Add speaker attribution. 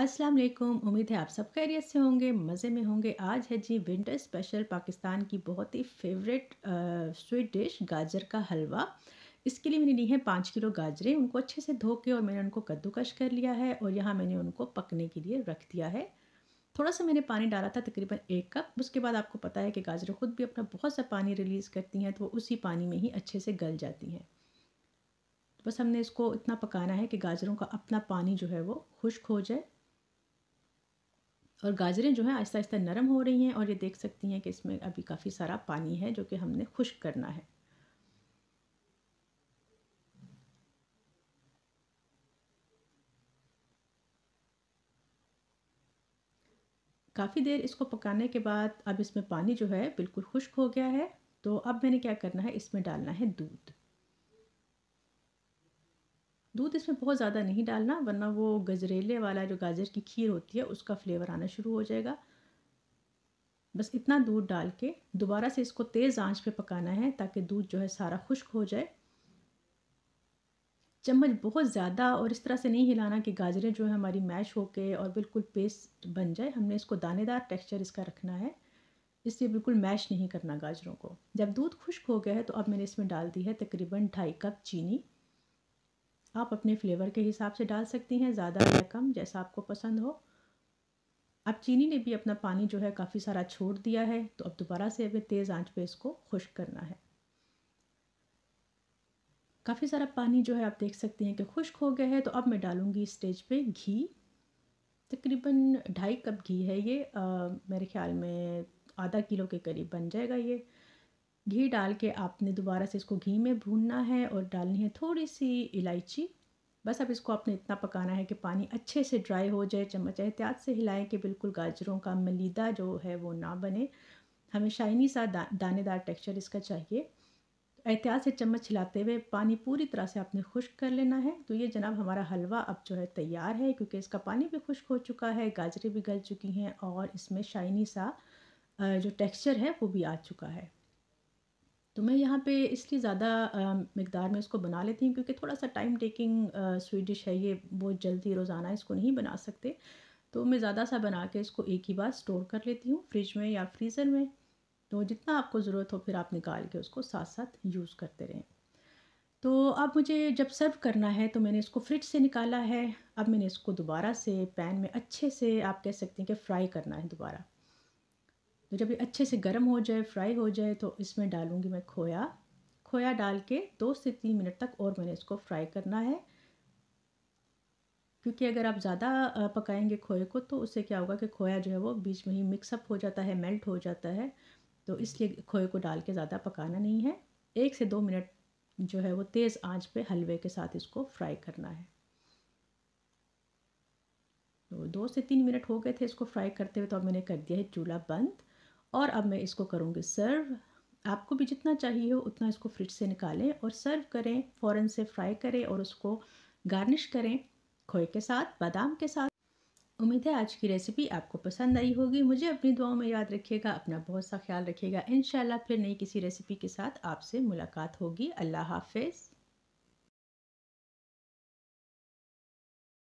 Speaker 1: अस्सलाम वालेकुम उम्मीद है आप सब खैरियत से होंगे मज़े में होंगे आज है जी विंटर स्पेशल पाकिस्तान की बहुत ही फेवरेट स्वीट डिश गाजर का हलवा इसके लिए मैंने ली है पाँच किलो गाजरें उनको अच्छे से धो के और मैंने उनको कद्दूकश कर लिया है और यहाँ मैंने उनको पकने के लिए रख दिया है थोड़ा सा मैंने पानी डाला था तकरीबन एक कप उसके बाद आपको पता है कि गाजरें खुद भी अपना बहुत सा पानी रिलीज़ करती हैं तो वो उसी पानी में ही अच्छे से गल जाती हैं बस हमने इसको इतना पकाना है कि गाजरों का अपना पानी जो है वो खुश्क हो जाए और गाजरें जो है आहिस्ता आहिस्ता नरम हो रही हैं और ये देख सकती हैं कि इसमें अभी काफ़ी सारा पानी है जो कि हमने खुश्क करना है काफ़ी देर इसको पकाने के बाद अब इसमें पानी जो है बिल्कुल खुश्क हो गया है तो अब मैंने क्या करना है इसमें डालना है दूध दूध इसमें बहुत ज़्यादा नहीं डालना वरना वो गजरेले वाला जो गाजर की खीर होती है उसका फ्लेवर आना शुरू हो जाएगा बस इतना दूध डाल के दोबारा से इसको तेज़ आंच पे पकाना है ताकि दूध जो है सारा खुश्क हो जाए चम्मच बहुत ज़्यादा और इस तरह से नहीं हिलाना कि गाजरें जो है हमारी मैश हो के और बिल्कुल पेस्ट बन जाए हमने इसको दानेदार टेक्सचर इसका रखना है इसलिए बिल्कुल मैश नहीं करना गाजरों को जब दूध खुश्क हो गया है तो अब मैंने इसमें डाल दी है तकरीबन ढाई कप चीनी आप अपने फ्लेवर के हिसाब से डाल सकती हैं ज़्यादा या कम जैसा आपको पसंद हो अब चीनी ने भी अपना पानी जो है काफ़ी सारा छोड़ दिया है तो अब दोबारा से अभी तेज़ आंच पे इसको खुश्क करना है काफ़ी सारा पानी जो है आप देख सकते हैं कि खुश्क हो गया है तो अब मैं डालूँगी स्टेज पे घी तकरीबन ढाई कप घी है ये आ, मेरे ख्याल में आधा किलो के करीब बन जाएगा ये घी डाल के आपने दोबारा से इसको घी में भूनना है और डालनी है थोड़ी सी इलायची बस अब इसको आपने इतना पकाना है कि पानी अच्छे से ड्राई हो जाए चम्मच एहतियात से हिलाएं कि बिल्कुल गाजरों का मलीदा जो है वो ना बने हमें शाइनी सा दा, दानेदार टेक्सचर इसका चाहिए एहतियात से चम्मच हिलाते हुए पानी पूरी तरह से आपने खुश्क कर लेना है तो ये जनाब हमारा हलवा अब जो है तैयार है क्योंकि इसका पानी भी खुश्क हो चुका है गाजरें भी गल चुकी हैं और इसमें शाइनी सा जो टेक्सचर है वो भी आ चुका है तो मैं यहाँ पे इसलिए ज़्यादा मकदार में इसको बना लेती हूँ क्योंकि थोड़ा सा टाइम टेकिंग स्वीट डिश है ये बहुत जल्दी रोज़ाना इसको नहीं बना सकते तो मैं ज़्यादा सा बना के इसको एक ही बार स्टोर कर लेती हूँ फ्रिज में या फ्रीज़र में तो जितना आपको ज़रूरत हो फिर आप निकाल के उसको साथ साथ यूज़ करते रहें तो अब मुझे जब सर्व करना है तो मैंने इसको फ्रिज से निकाला है अब मैंने इसको दोबारा से पैन में अच्छे से आप कह सकते हैं कि फ्राई करना है दोबारा तो जब ये अच्छे से गर्म हो जाए फ्राई हो जाए तो इसमें डालूँगी मैं खोया खोया डाल के दो से तीन मिनट तक और मैंने इसको फ्राई करना है क्योंकि अगर आप ज़्यादा पकाएंगे खोए को तो उससे क्या होगा कि खोया जो है वो बीच में ही मिक्सअप हो जाता है मेल्ट हो जाता है तो इसलिए खोए को डाल के ज़्यादा पकाना नहीं है एक से दो मिनट जो है वो तेज़ आंच पे हलवे के साथ इसको फ्राई करना है तो दो से तीन मिनट हो गए थे इसको फ्राई करते हुए तो अब मैंने कर दिया है चूल्हा बंद और अब मैं इसको करूँगी सर्व आपको भी जितना चाहिए हो उतना इसको फ्रिज से निकालें और सर्व करें फ़ौरन से फ्राई करें और उसको गार्निश करें खोए के साथ बादाम के साथ उम्मीद है आज की रेसिपी आपको पसंद आई होगी मुझे अपनी दुआओं में याद रखिएगा अपना बहुत सा ख्याल रखिएगा इन फिर नई किसी रेसिपी के साथ आपसे मुलाकात होगी अल्लाह हाफिज़